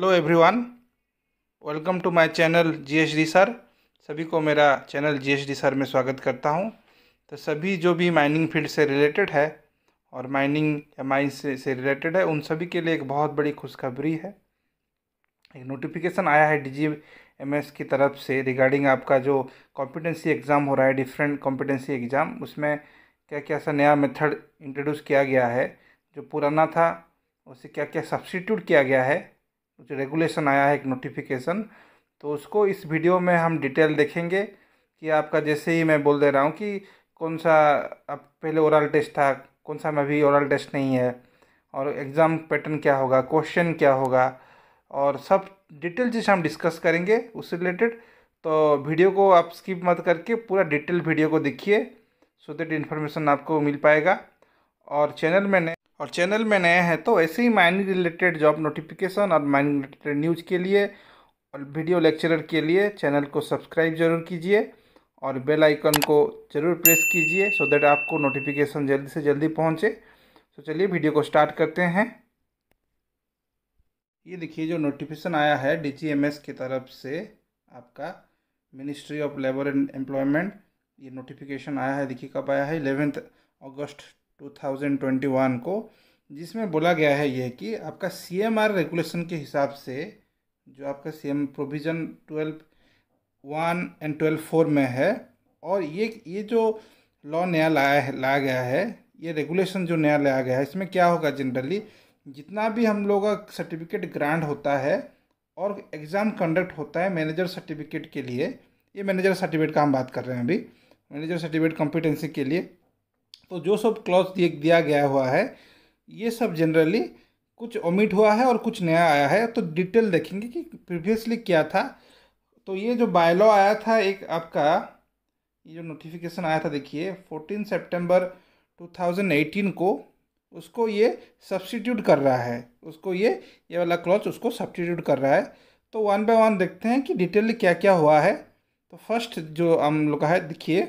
hello everyone welcome to my channel GSD sir सभी को मेरा चैनल जीएसडी सर में स्वागत करता हूं तो सभी जो भी माइनिंग फील्ड से रिलेटेड है और माइनिंग या माइन से, से रिलेटेड है उन सभी के लिए एक बहुत बड़ी खुशखबरी है एक नोटिफिकेशन आया है डी एमएस की तरफ से रिगार्डिंग आपका जो कॉम्पिटेंसी एग्ज़ाम हो रहा है डिफरेंट कॉम्पिटेंसी एग्ज़ाम उसमें क्या क्या सा नया मेथड इंट्रोड्यूस किया गया है जो पुराना था उसे क्या क्या सब्सिट्यूट किया गया है कुछ रेगुलेशन आया है एक नोटिफिकेशन तो उसको इस वीडियो में हम डिटेल देखेंगे कि आपका जैसे ही मैं बोल दे रहा हूँ कि कौन सा अब पहले ओरल टेस्ट था कौन सा में अभी ओरल टेस्ट नहीं है और एग्ज़ाम पैटर्न क्या होगा क्वेश्चन क्या होगा और सब डिटेल जिस हम डिस्कस करेंगे उससे रिलेटेड तो वीडियो को आप स्किप मत करके पूरा डिटेल वीडियो को देखिए सो दैट इन्फॉर्मेशन आपको मिल पाएगा और चैनल में और चैनल में नए हैं तो ऐसे ही माइनिंग रिलेटेड जॉब नोटिफिकेशन और माइनिंग रिलेटेड न्यूज़ के लिए और वीडियो लेक्चरर के लिए चैनल को सब्सक्राइब जरूर कीजिए और बेल आइकन को ज़रूर प्रेस कीजिए सो दैट आपको नोटिफिकेशन जल्दी से जल्दी पहुंचे तो चलिए वीडियो को स्टार्ट करते हैं ये देखिए जो नोटिफिकेशन आया है डी की तरफ से आपका ministry of labour and employment ये नोटिफिकेशन आया है देखिए कब आया है इलेवेंथ अगस्त 2021 को जिसमें बोला गया है ये कि आपका सी एम आर रेगुलेशन के हिसाब से जो आपका C M provision twelve one and twelve four में है और ये ये जो लॉ नया लाया है लाया गया है ये रेगुलेशन जो नया लाया गया है इसमें क्या होगा जनरली जितना भी हम लोग का सर्टिफिकेट ग्रांट होता है और एग्ज़ाम कंडक्ट होता है मैनेजर सर्टिफिकेट के लिए ये मैनेजर सर्टिफिकेट का हम बात कर रहे हैं अभी मैनेजर सर्टिफिकेट कॉम्पिटेंसी के लिए तो जो सब क्लॉज दिया गया हुआ है ये सब जनरली कुछ ओमिट हुआ है और कुछ नया आया है तो डिटेल देखेंगे कि प्रीवियसली क्या था तो ये जो बायलॉ आया था एक आपका ये जो नोटिफिकेशन आया था देखिए फोर्टीन सेप्टेम्बर टू को उसको ये सब्सटीट्यूट कर रहा है उसको ये ये वाला क्लॉज उसको सब्सटीट्यूट कर रहा है तो वन बाय वन देखते हैं कि डिटेल क्या क्या हुआ है तो फर्स्ट जो हम लोग का है देखिए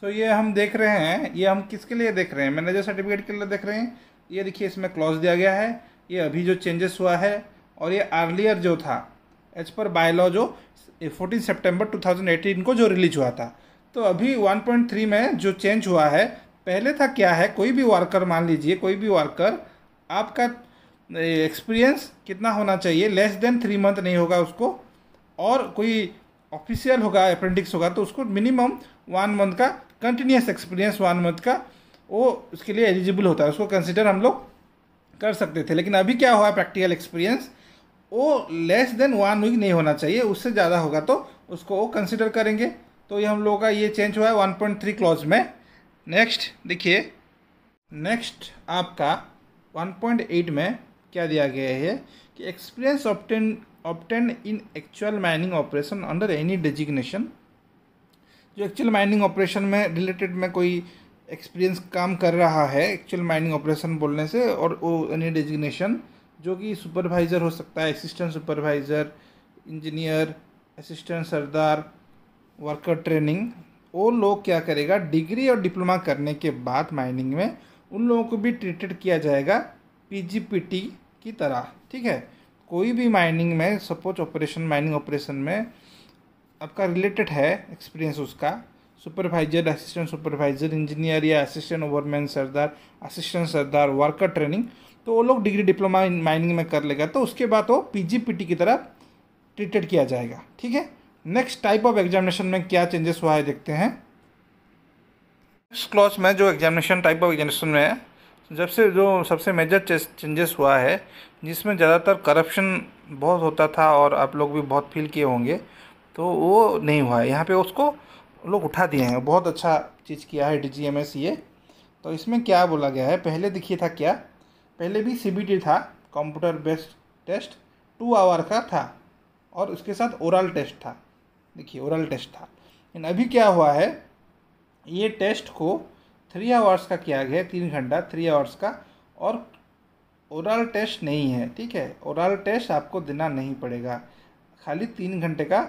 सो so, ये हम देख रहे हैं ये हम किसके लिए देख रहे हैं मैनेजर सर्टिफिकेट के लिए देख रहे हैं ये देखिए इसमें क्लॉज दिया गया है ये अभी जो चेंजेस हुआ है और ये अर्लियर जो था एज पर बाय लॉ जो 14 सितंबर 2018 को जो रिलीज हुआ था तो अभी 1.3 में जो चेंज हुआ है पहले था क्या है कोई भी वर्कर मान लीजिए कोई भी वर्कर आपका एक्सपीरियंस कितना होना चाहिए लेस देन थ्री मंथ नहीं होगा उसको और कोई ऑफिशियल होगा अप्रेंटिक्स होगा तो उसको मिनिमम वन मंथ का कंटिन्यूस एक्सपीरियंस वन मंथ का वो उसके लिए एलिजिबल होता है उसको कंसिडर हम लोग कर सकते थे लेकिन अभी क्या हुआ प्रैक्टिकल एक्सपीरियंस वो लेस देन वन वीक नहीं होना चाहिए उससे ज़्यादा होगा तो उसको वो कंसिडर करेंगे तो ये हम लोगों का ये चेंज हुआ है वन पॉइंट थ्री क्लॉज में नेक्स्ट देखिए नेक्स्ट आपका वन पॉइंट एट में क्या दिया गया है कि experience obtained obtained in actual mining operation under any designation जो एक्चुअल माइनिंग ऑपरेशन में रिलेटेड में कोई एक्सपीरियंस काम कर रहा है एक्चुअल माइनिंग ऑपरेशन बोलने से और वो एनी डेजिग्नेशन जो कि सुपरवाइज़र हो सकता है assistant supervisor engineer assistant sardar worker training वो लोग क्या करेगा डिग्री और डिप्लोमा करने के बाद माइनिंग में उन लोगों को भी ट्रीटेड किया जाएगा पीजीपीटी की तरह ठीक है कोई भी माइनिंग में सपोज ऑपरेशन माइनिंग ऑपरेशन में आपका रिलेटेड है एक्सपीरियंस उसका सुपरवाइजर असिस्टेंट सुपरवाइजर इंजीनियर या assistant overman sardar assistant sardar worker training तो वो लोग डिग्री डिप्लोमा इन माइनिंग में कर लेगा तो उसके बाद वो पीजीपीटी की तरफ ट्रीटेड किया जाएगा ठीक है नेक्स्ट टाइप ऑफ एग्जामिनेशन में क्या चेंजेस हुआ है देखते हैं नेक्स्ट क्लॉज में जो एग्जामिनेशन टाइप ऑफ एग्जामिनेशन में है जब से जो सबसे मेजर चेंजेस हुआ है जिसमें ज़्यादातर करप्शन बहुत होता था और आप लोग भी बहुत फील किए होंगे तो वो नहीं हुआ है यहाँ पे उसको लोग उठा दिए हैं बहुत अच्छा चीज़ किया है डी जी एम एस ये तो इसमें क्या बोला गया है पहले देखिए था क्या पहले भी सी बी टी था computer based test two hour का था और उसके साथ ओरल टेस्ट था देखिए ओरल टेस्ट था लेकिन अभी क्या हुआ है ये टेस्ट को थ्री आवर्स का किया गया तीन घंटा थ्री आवर्स का और ओरल टेस्ट नहीं है ठीक है ओरल टेस्ट आपको देना नहीं पड़ेगा खाली तीन घंटे का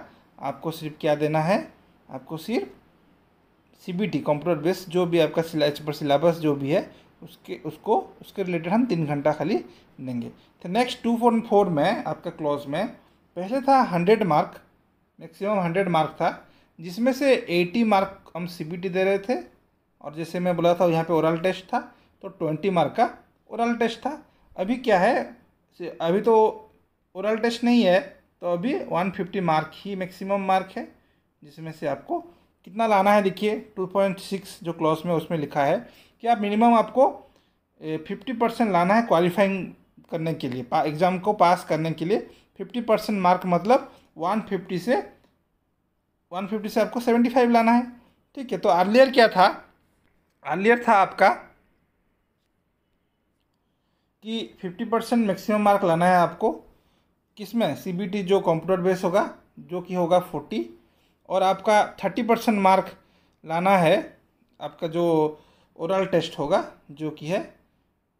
आपको सिर्फ क्या देना है आपको सिर्फ C B T computer based जो भी आपका सिलेबस पर सिलेबस जो भी है उसके उसको उसके रिलेटेड हम तीन घंटा खाली देंगे तो नेक्स्ट टू फोर फोर में आपका क्लॉज में पहले था hundred mark maximum hundred mark था जिसमें से एटी मार्क हम सी बी टी दे रहे थे और जैसे मैं बोला था यहाँ पे ओरल टेस्ट था तो ट्वेंटी मार्क का ओरल टेस्ट था अभी क्या है अभी तो ओरल टेस्ट नहीं है तो अभी 150 मार्क ही मैक्सिमम मार्क है जिसमें से आपको कितना लाना है देखिए 2.6 जो क्लॉज में उसमें लिखा है कि आप मिनिमम आपको 50 परसेंट लाना है क्वालिफाइंग करने के लिए एग्ज़ाम को पास करने के लिए 50 परसेंट मार्क मतलब 150 से 150 से आपको 75 लाना है ठीक है तो अर्लियर क्या था अर्लियर था आपका कि 50 परसेंट मैक्सिमम मार्क लाना है आपको सी बी टी जो कंप्यूटर बेस होगा जो कि होगा फोर्टी और आपका थर्टी परसेंट मार्क लाना है आपका जो ओरल टेस्ट होगा जो कि है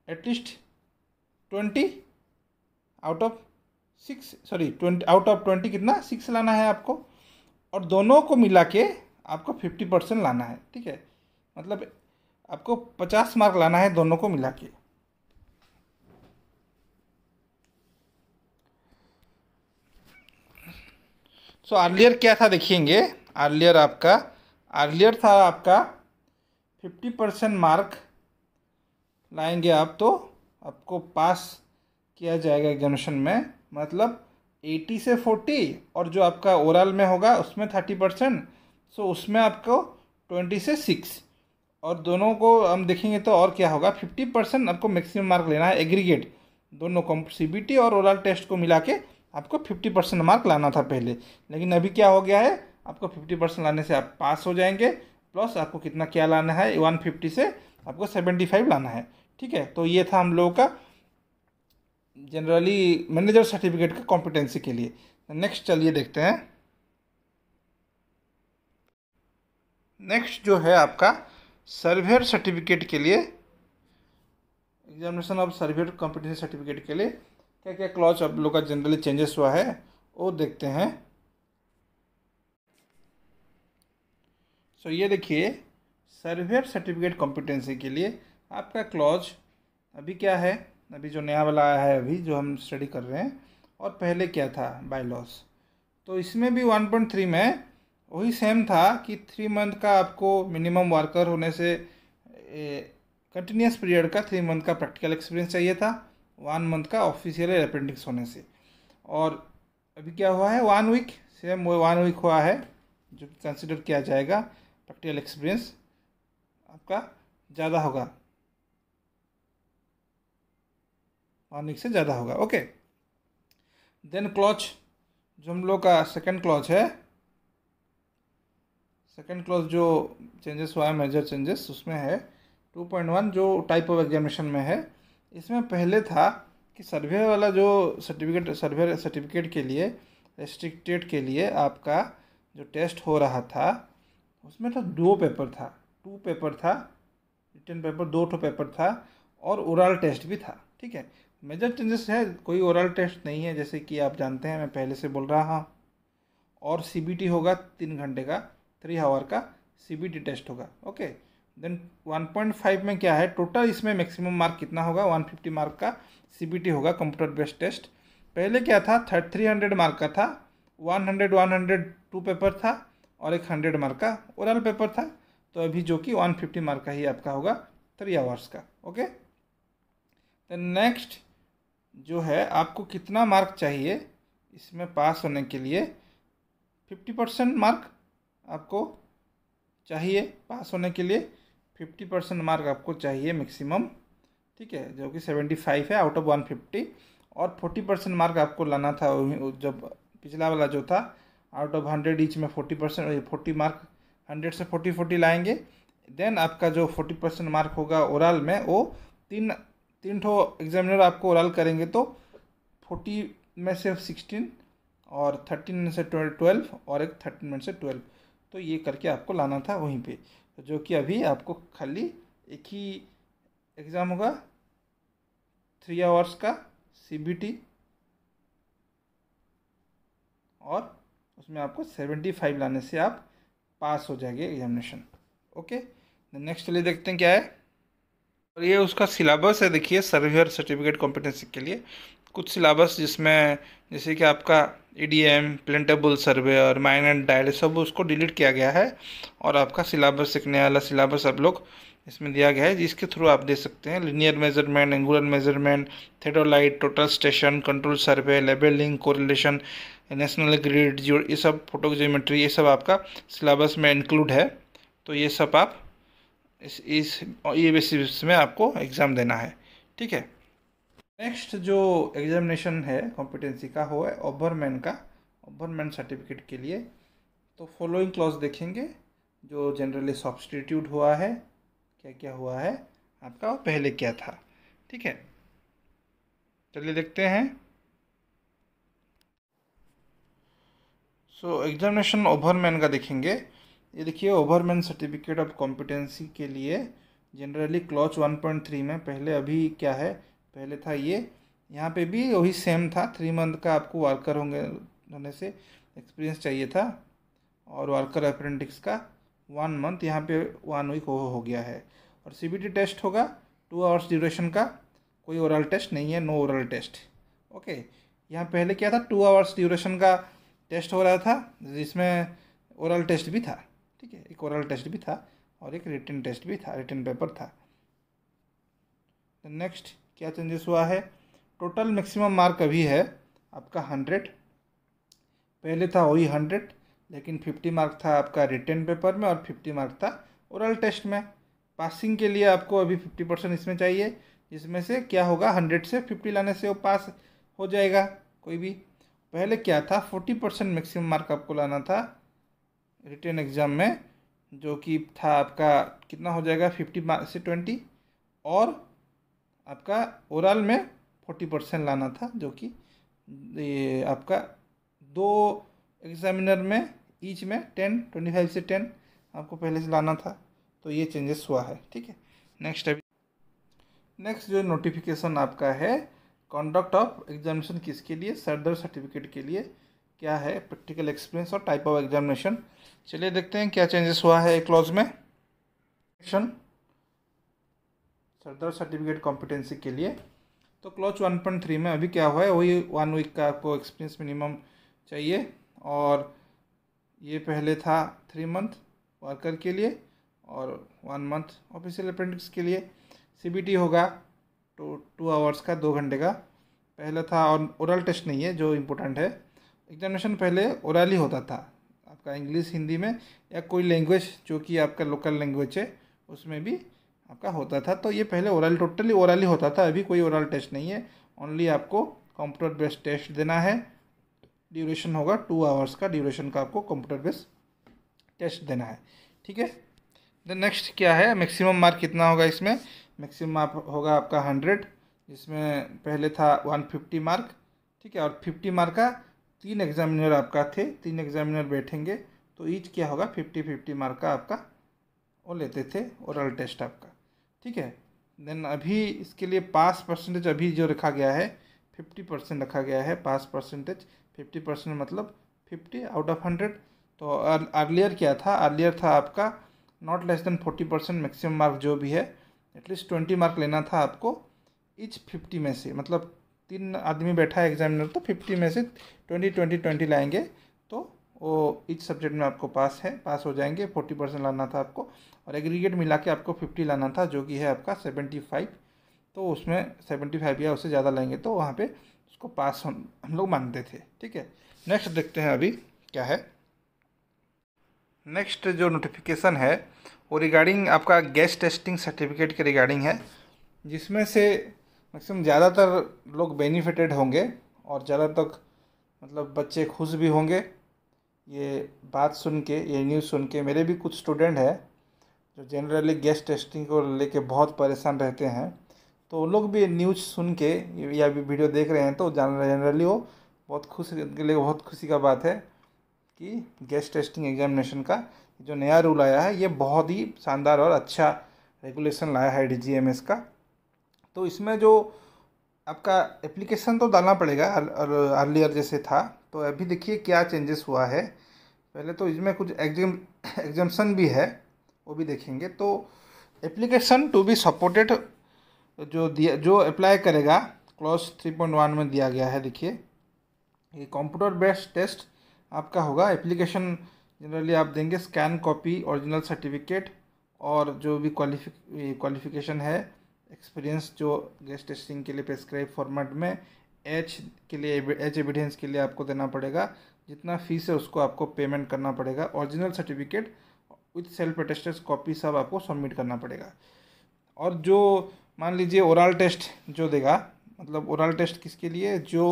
at least twenty out of six sorry twenty out of twenty कितना सिक्स लाना है आपको और दोनों को मिला के आपको फिफ्टी परसेंट लाना है ठीक है मतलब आपको पचास मार्क लाना है दोनों को मिला के सो अर्लियर क्या था देखेंगे अर्लियर आपका अर्लियर था आपका फिफ्टी परसेंट मार्क लाएंगे आप तो आपको पास किया जाएगा एग्जामिनेशन में मतलब एटी से फोर्टी और जो आपका ओवरऑल में होगा उसमें थर्टी परसेंट सो उसमें आपको ट्वेंटी से सिक्स और दोनों को हम देखेंगे तो और क्या होगा फिफ्टी परसेंट आपको मैक्सिमम मार्क लेना है एग्रीगेट दोनों कॉम सी बी टी और ओरल टेस्ट को मिला के आपको फिफ्टी परसेंट मार्क लाना था पहले लेकिन अभी क्या हो गया है आपको फिफ्टी परसेंट लाने से आप पास हो जाएंगे प्लस आपको कितना क्या लाना है वन फिफ्टी से आपको सेवेंटी फाइव लाना है ठीक है तो ये था हम लोगों का जनरली मैनेजर सर्टिफिकेट का कॉम्पिटेंसी के लिए नेक्स्ट चलिए देखते हैं नेक्स्ट जो है आपका सर्वेयर सर्टिफिकेट के लिए examination of surveyor competency certificate के लिए क्या क्या क्लॉज आप लोग का जनरली चेंजेस हुआ है वो देखते हैं सो so, ये देखिए सर्वेयर सर्टिफिकेट कॉम्पिटेंसी के लिए आपका क्लॉज अभी क्या है अभी जो नया वाला आया है अभी जो हम स्टडी कर रहे हैं और पहले क्या था बाय लॉस तो इसमें भी 1.3 में वही सेम था कि थ्री मंथ का आपको मिनिमम वर्कर होने से कंटिन्यूस पीरियड का थ्री मंथ का प्रैक्टिकल एक्सपीरियंस चाहिए था वन मंथ का ऑफिशियल अप्रेंटिक्स होने से और अभी क्या हुआ है वन वीक सेम वो वन वीक हुआ है जो कि कंसिडर किया जाएगा प्रैक्टिकल एक्सपीरियंस आपका ज़्यादा होगा वन वीक से ज़्यादा होगा ओके देन क्लॉज जो हम लोग का सेकेंड क्लॉज है सेकेंड क्लॉज जो चेंजेस हुआ है मेजर चेंजेस उसमें है टू पॉइंट वन जो टाइप ऑफ एग्जामिनेशन में है इसमें पहले था कि सर्वे वाला जो सर्टिफिकेट सर्वे सर्टिफिकेट के लिए रेस्ट्रिक्टेड के लिए आपका जो टेस्ट हो रहा था उसमें तो दो पेपर था टू पेपर था रिटर्न पेपर दो ठो पेपर था और ओरल टेस्ट भी था ठीक है मेजर चेंजेस है कोई ओरल टेस्ट नहीं है जैसे कि आप जानते हैं मैं पहले से बोल रहा हूँ और सी होगा तीन घंटे का थ्री आवर का सी टेस्ट होगा ओके देन 1.5 में क्या है टोटल इसमें मैक्सिमम मार्क कितना होगा 150 मार्क का सीबीटी होगा कंप्यूटर बेस्ड टेस्ट पहले क्या था थर्ट थ्री हंड्रेड मार्क का था one hundred one hundred two paper था और एक हंड्रेड मार्क का ओरल पेपर था तो अभी जो कि वन फिफ्टी मार्क का ही आपका होगा थ्री आवर्स का ओके देन नेक्स्ट जो है आपको कितना मार्क चाहिए इसमें पास होने के लिए फिफ्टी परसेंट मार्क आपको चाहिए पास होने के लिए फिफ्टी परसेंट मार्क आपको चाहिए मैक्सिमम ठीक है जो कि सेवेंटी फाइव है आउट ऑफ वन फिफ्टी और फोर्टी परसेंट मार्क आपको लाना था जब पिछला वाला जो था आउट ऑफ हंड्रेड ईच में forty percent forty mark hundred से फोर्टी फोर्टी लाएंगे देन आपका जो फोर्टी परसेंट मार्क होगा ओरल में वो तीन तीन ठो एग्जामिनर आपको ओरल करेंगे तो फोर्टी में से सिक्सटीन और थर्टीन में से ट्वेल्व और एक थर्टीन में से ट्वेल्व तो ये करके आपको लाना था वहीं पे जो कि अभी आपको खाली एक ही एग्ज़ाम होगा थ्री आवर्स का सीबीटी और उसमें आपको सेवेंटी फाइव लाने से आप पास हो जाएंगे एग्जामिनेशन ओके नेक्स्ट चलिए देखते हैं क्या है और ये उसका सिलेबस है देखिए सर्वेयर सर्टिफिकेट कॉम्पिटेंसी के लिए कुछ सिलेबस जिसमें जैसे कि आपका E e D M plane table survey और माइन एंड डायल सब उसको डिलीट किया गया है और आपका सिलेबस सीखने वाला सिलेबस आप लोग इसमें दिया गया है जिसके थ्रू आप दे सकते हैं linear measurement angular measurement theodolite total station control survey levelling correlation national grid जो ये सब फोटोजोमेट्री ये सब आपका सिलेबस में इंक्लूड है तो ये सब आप इस इस ये बेसिस में आपको एग्ज़ाम देना है ठीक है नेक्स्ट जो एग्जामिनेशन है कॉम्पिटेंसी का वो है ओबरमैन का ओबरमैन सर्टिफिकेट के लिए तो फॉलोइंग क्लॉज देखेंगे जो जनरली सब्सटीट्यूट हुआ है क्या क्या हुआ है आपका पहले क्या था ठीक है चलिए देखते हैं सो एग्जामिनेशन ओबरमैन का देखेंगे ये देखिए ओबरमैन सर्टिफिकेट ऑफ कॉम्पिटेंसी के लिए जनरली क्लॉज 1.3 में पहले अभी क्या है पहले था ये यहाँ पे भी वही सेम था थ्री मंथ का आपको वर्कर होंगे होने से एक्सपीरियंस चाहिए था और वर्कर अप्रेंटिक्स का वन मंथ यहाँ पे वन वीक हो, हो गया है और सी टेस्ट होगा टू आवर्स ड्यूरेशन का कोई ओरल टेस्ट नहीं है नो ओरल टेस्ट ओके यहाँ पहले क्या था टू आवर्स ड्यूरेशन का टेस्ट हो रहा था जिसमें ओरल टेस्ट भी था ठीक है एक ओरल टेस्ट भी था और एक रिटर्न टेस्ट भी था रिटर्न पेपर था नेक्स्ट क्या चेंजेस हुआ है टोटल मैक्सिमम मार्क अभी है आपका हंड्रेड पहले था वही हंड्रेड लेकिन फिफ्टी मार्क था आपका रिटर्न पेपर में और फिफ्टी मार्क था ओरल टेस्ट में पासिंग के लिए आपको अभी फिफ्टी परसेंट इसमें चाहिए जिसमें से क्या होगा हंड्रेड से फिफ्टी लाने से वो पास हो जाएगा कोई भी पहले क्या था फोर्टी परसेंट मैक्सिमम मार्क आपको लाना था रिटर्न एग्ज़ाम में जो कि था आपका कितना हो जाएगा फिफ्टी मार्क से ट्वेंटी और आपका ओरल में फोर्टी परसेंट लाना था जो कि ये आपका दो एग्जामिनर में ईच में टेन ट्वेंटी फाइव से टेन आपको पहले से लाना था तो ये चेंजेस हुआ है ठीक है नेक्स्ट अभी नेक्स्ट जो नोटिफिकेशन आपका है कंडक्ट ऑफ एग्जामिनेशन किसके लिए सरदर सर्टिफिकेट के लिए क्या है प्रैक्टिकल एक्सपीरियंस और टाइप ऑफ एग्जामिनेशन चलिए देखते हैं क्या चेंजेस हुआ है क्लॉज में एक्शन सरदार सर्टिफिकेट कॉम्पिटेंसी के लिए तो क्लोच वन पॉइंट थ्री में अभी क्या हुआ है वही वन वीक का आपको एक्सपीरियंस मिनिमम चाहिए और ये पहले था थ्री मंथ वर्कर के लिए और वन मंथ ऑफिशियल अप्रेंटिस के लिए सी होगा तो टू आवर्स का दो घंटे का पहला था और ओरल टेस्ट नहीं है जो इम्पोर्टेंट है एग्जामिनेशन पहले ही होता था आपका इंग्लिश हिंदी में या कोई लैंग्वेज जो कि आपका लोकल लैंग्वेज है उसमें भी आपका होता था तो ये पहले ओरल टोटली ओरली होता था अभी कोई ओरल टेस्ट नहीं है ओनली आपको कंप्यूटर बेस्ड टेस्ट देना है ड्यूरेशन होगा टू आवर्स का ड्यूरेशन का आपको कंप्यूटर बेस्ड टेस्ट देना है ठीक है देन नेक्स्ट क्या है मैक्सिमम मार्क कितना होगा इसमें मैक्सिमम आप होगा आपका हंड्रेड जिसमें पहले था वन फिफ्टी मार्क ठीक है और फिफ्टी मार्क का तीन एग्जामिनर आपका थे तीन एग्जामिनर बैठेंगे तो ईच क्या होगा फिफ्टी फिफ्टी मार्क का आपका वो लेते थे ओरल टेस्ट आपका ठीक है देन अभी इसके लिए पास परसेंटेज अभी जो रखा गया है फिफ्टी परसेंट रखा गया है पास परसेंटेज फिफ्टी परसेंट मतलब फिफ्टी आउट ऑफ हंड्रेड तो अर्लियर क्या था अर्लियर था आपका not less than forty percent maximum mark जो भी है एटलीस्ट ट्वेंटी मार्क लेना था आपको इच फिफ्टी में से मतलब तीन आदमी बैठा है एग्जामिनर तो फिफ्टी में से ट्वेंटी ट्वेंटी ट्वेंटी लाएंगे तो वो इच सब्जेक्ट में आपको पास है पास हो जाएंगे फोर्टी परसेंट लाना था आपको और एग्रीगेट मिला के आपको फिफ्टी लाना था जो कि है आपका सेवेंटी फाइव तो उसमें सेवेंटी फाइव या उससे ज़्यादा लाएंगे तो वहाँ पे उसको पास हम हम लोग मानते थे ठीक है नेक्स्ट देखते हैं अभी क्या है नेक्स्ट जो नोटिफिकेशन है वो रिगार्डिंग आपका गैस टेस्टिंग सर्टिफिकेट के रिगार्डिंग है जिसमें से मैक्सिमम ज़्यादातर लोग बेनिफिटेड होंगे और ज़्यादातर तक मतलब बच्चे खुश भी होंगे ये बात सुन के ये न्यूज़ सुन के मेरे भी कुछ स्टूडेंट हैं जो जेनरली गैस टेस्टिंग को लेके बहुत परेशान रहते हैं तो वो लोग भी न्यूज़ सुन के या भी वीडियो देख रहे हैं तो जनरली वो बहुत खुश उनके लिए बहुत खुशी का बात है कि गैस टेस्टिंग एग्जामिनेशन का जो नया रूल आया है ये बहुत ही शानदार और अच्छा रेगुलेशन लाया है डी का तो इसमें जो आपका एप्लीकेशन तो डालना पड़ेगा और अर्लियर जैसे था तो अभी देखिए क्या चेंजेस हुआ है पहले तो इसमें कुछ एग्जाम एग्जामसन भी है वो भी देखेंगे तो एप्लीकेशन टू बी सपोर्टेड जो दिया जो अप्लाई करेगा क्लॉज थ्री पॉइंट वन में दिया गया है देखिए ये कंप्यूटर बेस्ड टेस्ट आपका होगा एप्लीकेशन जनरली आप देंगे स्कैन कॉपी ओरिजिनल सर्टिफिकेट और जो भी क्वालिफिक क्वालिफिकेशन है एक्सपीरियंस जो गेस्ट टेस्टिंग के लिए प्रेस्क्राइब फॉर्मेट में एच के लिए एच एविडेंस के लिए आपको देना पड़ेगा जितना फीस है उसको आपको पेमेंट करना पड़ेगा original certificate with self attested copy सब आपको सबमिट करना पड़ेगा और जो मान लीजिए ओरल टेस्ट जो देगा मतलब ओरल टेस्ट किसके लिए जो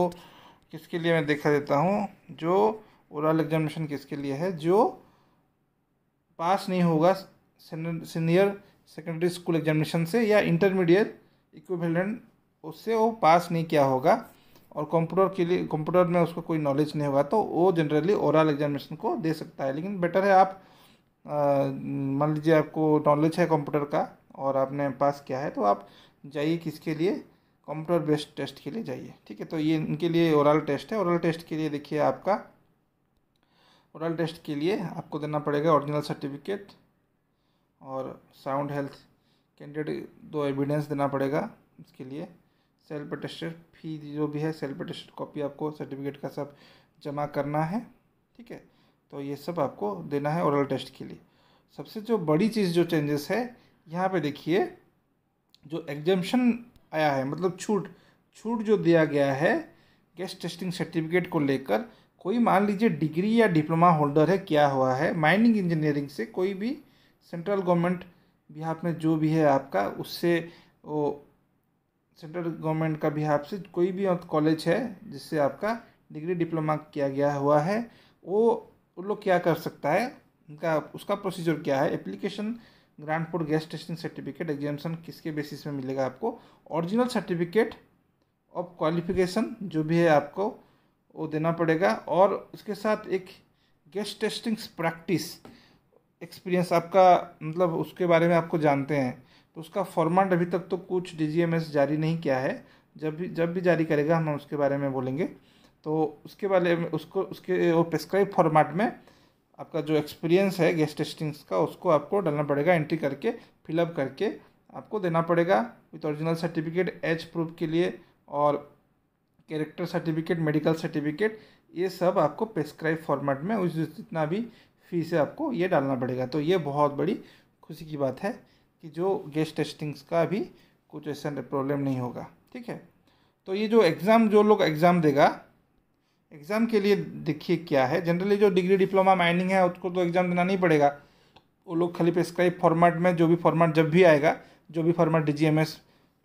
किसके लिए मैं देखा देता हूँ जो ओरल एग्जामिनेशन किसके लिए है जो पास नहीं होगा सीनियर सेकेंडरी स्कूल एग्जामिनेशन से या इंटरमीडिएट इक्विवेलेंट उससे वो पास नहीं किया होगा और कंप्यूटर के लिए कंप्यूटर में उसको कोई नॉलेज नहीं होगा तो वो जनरली ओरल एग्जामिनेशन को दे सकता है लेकिन बेटर है आप मान लीजिए आपको नॉलेज है कंप्यूटर का और आपने पास किया है तो आप जाइए किसके लिए कंप्यूटर बेस्ड टेस्ट के लिए जाइए ठीक है तो ये इनके लिए ओरल टेस्ट है ओरल टेस्ट के लिए देखिए आपका ओरल टेस्ट के लिए आपको देना पड़ेगा ओरिजिनल सर्टिफिकेट और साउंड हेल्थ कैंडिडेट दो एविडेंस देना पड़ेगा इसके लिए सेल्फ अटेस्टेड फी जो भी है सेल्फ अटेस्टेड कॉपी आपको सर्टिफिकेट का सब जमा करना है ठीक है तो ये सब आपको देना है ओरल टेस्ट के लिए सबसे जो बड़ी चीज़ जो चेंजेस है यहाँ पे देखिए जो एग्जामेशन आया है मतलब छूट छूट जो दिया गया है गेस्ट टेस्टिंग सर्टिफिकेट को लेकर कोई मान लीजिए डिग्री या डिप्लोमा होल्डर है क्या हुआ है माइनिंग इंजीनियरिंग से कोई भी सेंट्रल गवर्नमेंट बिहार में जो भी है आपका उससे वो सेंट्रल गवर्नमेंट का बिहार से कोई भी कॉलेज है जिससे आपका डिग्री डिप्लोमा किया गया हुआ है वो वो लोग क्या कर सकता है उनका उसका प्रोसीजर क्या है application for gas station certificate examination किसके बेसिस में मिलेगा आपको ओरिजिनल सर्टिफिकेट ऑफ क्वालिफिकेशन जो भी है आपको वो देना पड़ेगा और उसके साथ एक गेस्ट टेस्टिंग प्रैक्टिस एक्सपीरियंस आपका मतलब उसके बारे में आपको जानते हैं तो उसका फॉर्मेट अभी तक तो कुछ डी जारी नहीं किया है जब भी जब भी जारी करेगा हम उसके बारे में बोलेंगे तो उसके बारे में उसको उसके वो प्रिस्क्राइब फॉर्मेट में आपका जो एक्सपीरियंस है गेस्ट टेस्टिंग्स का उसको आपको डालना पड़ेगा एंट्री करके फिलअप करके आपको देना पड़ेगा with original certificate age proof के लिए और कैरेक्टर सर्टिफिकेट मेडिकल सर्टिफिकेट ये सब आपको प्रेस्क्राइब फॉर्मेट में उस जितना भी फीस है आपको ये डालना पड़ेगा तो ये बहुत बड़ी खुशी की बात है कि जो गेस्ट टेस्टिंग्स का भी कुछ ऐसा प्रॉब्लम नहीं होगा ठीक है तो ये जो एग्ज़ाम जो लोग एग्ज़ाम देगा एग्ज़ाम के लिए देखिए क्या है जनरली जो डिग्री डिप्लोमा माइनिंग है उसको तो एग्ज़ाम देना नहीं पड़ेगा वो लोग खाली प्रिस्क्राइब फॉर्मेट में जो भी फॉर्मेट जब भी आएगा जो भी format D G M S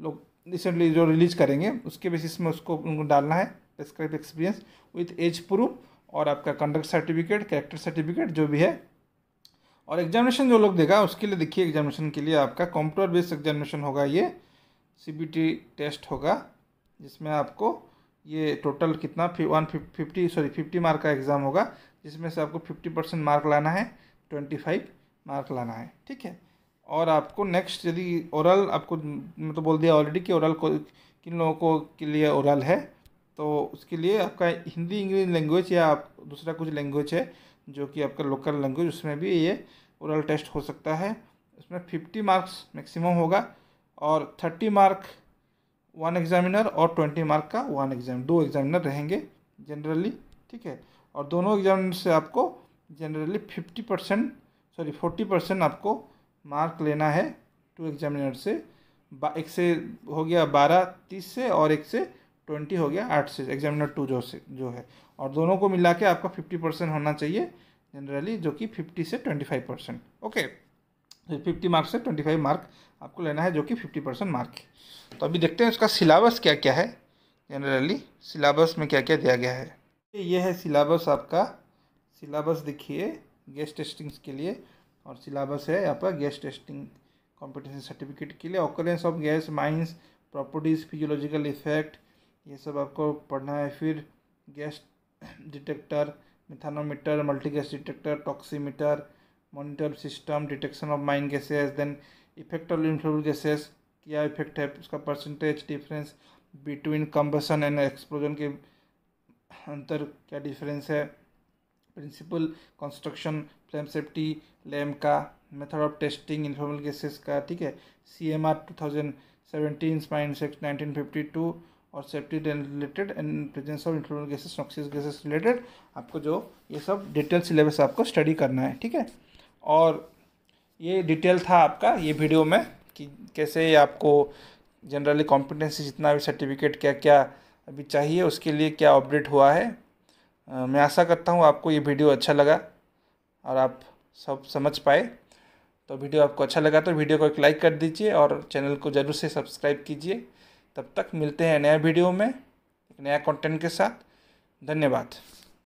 लोग रिसेंटली जो रिलीज करेंगे उसके बेसिस में उसको उनको डालना है prescribe experience with age proof और आपका कंडक्ट सर्टिफिकेट कैरेक्टर सर्टिफिकेट जो भी है और एग्जामिनेशन जो लोग देगा उसके लिए देखिए एग्जामिनेशन के लिए आपका कंप्यूटर बेस्ड एग्जामिनेशन होगा ये सी टेस्ट होगा जिसमें आपको ये टोटल कितना one fifty sorry fifty mark का एग्ज़ाम होगा जिसमें से आपको फिफ्टी परसेंट मार्क लाना है ट्वेंटी फाइव मार्क लाना है ठीक है और आपको नेक्स्ट यदि ओरल आपको मैं तो बोल दिया ऑलरेडी कि ओरल को किन लोगों को के लिए ओरल है तो उसके लिए आपका हिंदी इंग्लिश लैंग्वेज या आप दूसरा कुछ लैंग्वेज है जो कि आपका लोकल लैंग्वेज उसमें भी ये ओरल टेस्ट हो सकता है उसमें फिफ्टी मार्क्स मैक्सिमम होगा और थर्टी मार्क वन एग्जामिनर और ट्वेंटी मार्क का वन एग्जाम दो एग्जामिनर रहेंगे जनरली ठीक है और दोनों एग्जामिनर से आपको generally fifty percent sorry forty percent आपको मार्क लेना है टू एग्जामिनर से एक से हो गया बारह तीस से और एक से ट्वेंटी हो गया आठ से एग्जामिनर टू जो से जो है और दोनों को मिला के आपका फिफ्टी परसेंट होना चाहिए जनरली जो कि फिफ्टी से twenty five percent okay fifty marks से ट्वेंटी फाइव मार्क आपको लेना है जो कि फिफ्टी परसेंट मार्क है तो अभी देखते हैं उसका सिलेबस क्या क्या है जनरली सिलेबस में क्या क्या दिया गया है ये है सिलेबस आपका सिलेबस देखिए गैस टेस्टिंग्स के लिए और सिलेबस है यहाँ पर गैस टेस्टिंग कॉम्पिटिशन सर्टिफिकेट के लिए occurrence of gas mines properties physiological effect ये सब आपको पढ़ना है फिर gas detector methanometer multi gas detector toximeter monitor system detection of mine gases then effect of इन्फ्लोर गैसेस क्या इफेक्ट है उसका percentage difference between combustion and explosion के अंतर क्या डिफरेंस है principle construction flame safety lamp का method of testing inflammable gases का ठीक है C M R two thousand seventeen sex nineteen fifty two और safety related and presence of inflammable gases noxious gases related आपको जो ये सब डिटेल सिलेबस आपको स्टडी करना है ठीक है और ये डिटेल था आपका ये वीडियो में कि कैसे आपको जनरली कॉम्पिटेंसी जितना भी सर्टिफिकेट क्या क्या अभी चाहिए उसके लिए क्या अपडेट हुआ है आ, मैं आशा करता हूँ आपको ये वीडियो अच्छा लगा और आप सब समझ पाए तो वीडियो आपको अच्छा लगा तो वीडियो को एक लाइक कर दीजिए और चैनल को ज़रूर से सब्सक्राइब कीजिए तब तक मिलते हैं नया वीडियो में एक नया कंटेंट के साथ धन्यवाद